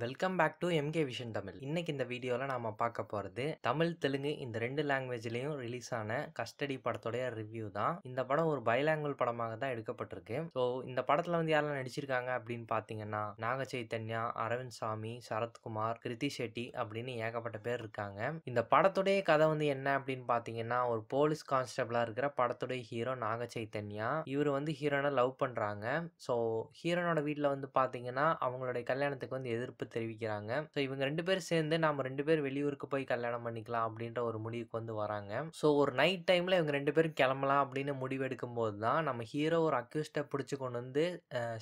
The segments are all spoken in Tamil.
welcome back to MK Vision Tamil இன்னைக்கு இந்த வீடியோவில் நாம் பார்க்க போகிறது தமிழ் தெலுங்கு இந்த ரெண்டு லாங்குவேஜ்லேயும் ரிலீஸ் ஆன கஸ்டடி படத்தோடைய ரிவ்யூ தான் இந்த படம் ஒரு பைலாங்குவல் படமாக தான் எடுக்கப்பட்டிருக்கு ஸோ இந்த படத்தில் வந்து யாரெல்லாம் நடிச்சிருக்காங்க அப்படின்னு பார்த்தீங்கன்னா நாக சைத்தன்யா அரவிந்த் சாமி சரத்குமார் கிருதி ஷெட்டி அப்படின்னு ஏகப்பட்ட பேர் இருக்காங்க இந்த படத்துடைய கதை வந்து என்ன அப்படின்னு பார்த்தீங்கன்னா ஒரு போலீஸ் கான்ஸ்டபிளாக இருக்கிற படத்துடைய ஹீரோ நாக சைத்தன்யா இவர் வந்து ஹீரோனை லவ் பண்ணுறாங்க ஸோ ஹீரோனோட வீட்டில் வந்து பார்த்தீங்கன்னா அவங்களுடைய கல்யாணத்துக்கு வந்து எதிர்ப்பு எதிர்ப்பு தெரிவிக்கிறாங்க ஸோ இவங்க ரெண்டு பேர் சேர்ந்து நம்ம ரெண்டு பேர் வெளியூருக்கு போய் கல்யாணம் பண்ணிக்கலாம் அப்படின்ற ஒரு முடிவுக்கு வந்து வராங்க ஸோ ஒரு நைட் டைமில் இவங்க ரெண்டு பேரும் கிளம்பலாம் அப்படின்னு முடிவெடுக்கும் போது தான் நம்ம ஹீரோ ஒரு அக்யூஸ்டை பிடிச்சி கொண்டு வந்து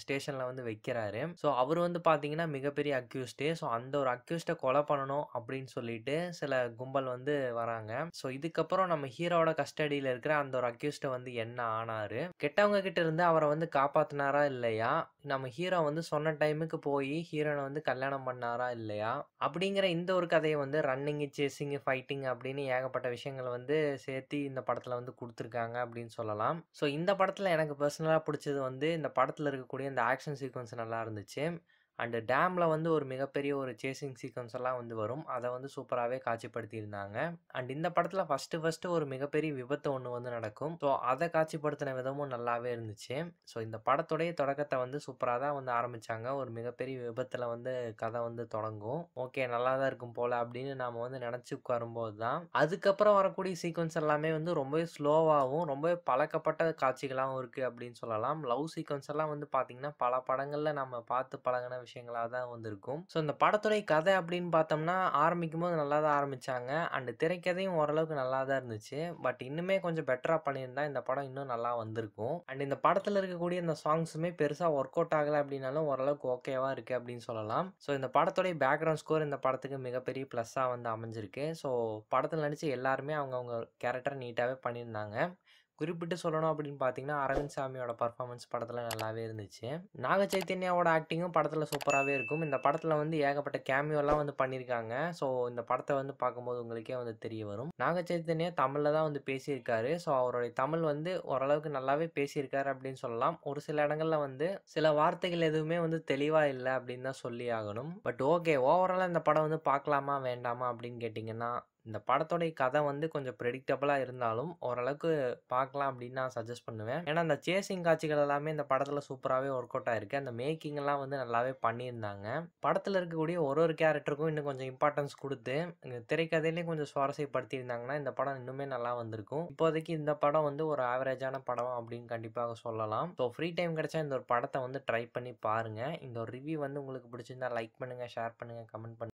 ஸ்டேஷனில் வந்து வைக்கிறாரு ஸோ அவர் வந்து பார்த்தீங்கன்னா மிகப்பெரிய அக்யூஸ்டே ஸோ அந்த ஒரு அக்யூஸ்டை கொலை பண்ணணும் அப்படின்னு சொல்லிட்டு சில கும்பல் வந்து வராங்க ஸோ இதுக்கப்புறம் நம்ம ஹீரோட கஸ்டடியில் இருக்கிற அந்த ஒரு அக்யூஸ்டை வந்து என்ன ஆனார் கெட்டவங்க கிட்ட இருந்து அவரை வந்து காப்பாற்றினாரா இல்லையா நம்ம ஹீரோ வந்து சொன்ன டைமுக்கு போய் ஹீரோனை வந்து கல்யாணம் பண்ணாரா இல்லையா அப்படிங்கிற இந்த ஒரு கதையை வந்து ரன்னிங்கு சேசிங்கு ஃபைட்டிங் அப்படின்னு ஏகப்பட்ட விஷயங்கள் வந்து சேர்த்து இந்த படத்தில் வந்து கொடுத்துருக்காங்க அப்படின்னு சொல்லலாம் ஸோ இந்த படத்தில் எனக்கு பர்சனலாக பிடிச்சது வந்து இந்த படத்தில் இருக்கக்கூடிய இந்த ஆக்ஷன் சீக்வன்ஸ் நல்லா இருந்துச்சு அண்டு டேமில் வந்து ஒரு மிகப்பெரிய ஒரு சேசிங் சீக்வன்ஸ் எல்லாம் வந்து வரும் அதை வந்து சூப்பராகவே காட்சிப்படுத்தியிருந்தாங்க அண்ட் இந்த படத்தில் ஃபஸ்ட்டு ஃபஸ்ட்டு ஒரு மிகப்பெரிய விபத்து ஒன்று வந்து நடக்கும் ஸோ அதை காட்சிப்படுத்தின விதமும் நல்லாவே இருந்துச்சு ஸோ இந்த படத்துடைய தொடக்கத்தை வந்து சூப்பராக தான் வந்து ஆரம்பித்தாங்க ஒரு மிகப்பெரிய விபத்தில் வந்து கதை வந்து தொடங்கும் ஓகே நல்லா தான் இருக்கும் போல் அப்படின்னு நாம் வந்து நினச்சி வரும்போது தான் அதுக்கப்புறம் வரக்கூடிய சீக்வன்ஸ் எல்லாமே வந்து ரொம்பவே ஸ்லோவாகவும் ரொம்பவே பழக்கப்பட்ட காட்சிகளாகவும் இருக்குது அப்படின்னு சொல்லலாம் லவ் சீக்வன்ஸ் எல்லாம் வந்து பார்த்திங்கன்னா பல படங்களில் நம்ம பார்த்து பழகின விஷயங்களாக தான் வந்திருக்கும் ஸோ இந்த படத்துடைய கதை அப்படின்னு பார்த்தோம்னா ஆரம்பிக்கும் போது நல்லா தான் ஆரம்பித்தாங்க அண்டு திரைக்கதையும் ஓரளவுக்கு நல்லா தான் இருந்துச்சு பட் இன்னுமே கொஞ்சம் பெட்டராக பண்ணியிருந்தா இந்த படம் இன்னும் நல்லா வந்திருக்கும் அண்ட் இந்த படத்தில் இருக்கக்கூடிய இந்த சாங்ஸுமே பெருசாக ஒர்க் அவுட் ஆகலை அப்படின்னாலும் ஓரளவுக்கு ஓகேவாக இருக்குது அப்படின்னு சொல்லலாம் ஸோ இந்த படத்துடைய பேக்ரவுண்ட் ஸ்கோர் இந்த படத்துக்கு மிகப்பெரிய ப்ளஸ்ஸாக வந்து அமைஞ்சிருக்கு ஸோ படத்தில் நடித்து எல்லாருமே அவங்கவுங்க கேரக்டர் நீட்டாகவே பண்ணியிருந்தாங்க குறிப்பிட்டு சொல்லணும் அப்படின்னு பார்த்தீங்கன்னா அரவிந்த் சாமியோட பர்ஃபார்மன்ஸ் படத்தில் நல்லாவே இருந்துச்சு நாக சைத்தன்யாவோட ஆக்டிங்கும் படத்தில் சூப்பராகவே இருக்கும் இந்த படத்தில் வந்து ஏகப்பட்ட கேமியோலாம் வந்து பண்ணியிருக்காங்க ஸோ இந்த படத்தை வந்து பார்க்கும்போது உங்களுக்கே வந்து தெரிய வரும் நாக சைத்தன்யா தமிழில் தான் வந்து பேசியிருக்காரு ஸோ அவருடைய தமிழ் வந்து ஓரளவுக்கு நல்லாவே பேசியிருக்காரு அப்படின்னு சொல்லலாம் ஒரு சில இடங்களில் வந்து சில வார்த்தைகள் எதுவுமே வந்து தெளிவாக இல்லை அப்படின்னு தான் சொல்லி ஆகணும் பட் ஓகே ஓவராலாக இந்த படம் வந்து பார்க்கலாமா வேண்டாமா அப்படின்னு கேட்டிங்கன்னா இந்த படத்தோடைய கதை வந்து கொஞ்சம் ப்ரெடிக்டபுளாக இருந்தாலும் ஓரளவுக்கு பார்க்கலாம் அப்படின்னு நான் சஜஸ்ட் பண்ணுவேன் ஏன்னா அந்த சேசிங் காட்சிகள் எல்லாமே இந்த படத்தில் சூப்பராகவே ஒர்க் அவுட் ஆகிருக்கு அந்த மேக்கிங்லாம் வந்து நல்லாவே பண்ணியிருந்தாங்க படத்தில் இருக்கக்கூடிய ஒரு ஒரு கேரக்டருக்கும் இன்னும் கொஞ்சம் இம்பார்ட்டன்ஸ் கொடுத்து திரைக்கதையிலேயே கொஞ்சம் சுவாரஸ்யப்படுத்தியிருந்தாங்கன்னா இந்த படம் இன்னுமே நல்லா வந்திருக்கும் இப்போதைக்கு இந்த படம் வந்து ஒரு ஆவரேஜான படம் அப்படின்னு கண்டிப்பாக சொல்லலாம் ஸோ ஃப்ரீ டைம் கிடைச்சா இந்த ஒரு படத்தை வந்து ட்ரை பண்ணி பாருங்கள் இந்த ஒரு ரிவ்யூ வந்து உங்களுக்கு பிடிச்சிருந்தா லைக் பண்ணுங்கள் ஷேர் பண்ணுங்கள் கமெண்ட் பண்ணுங்கள்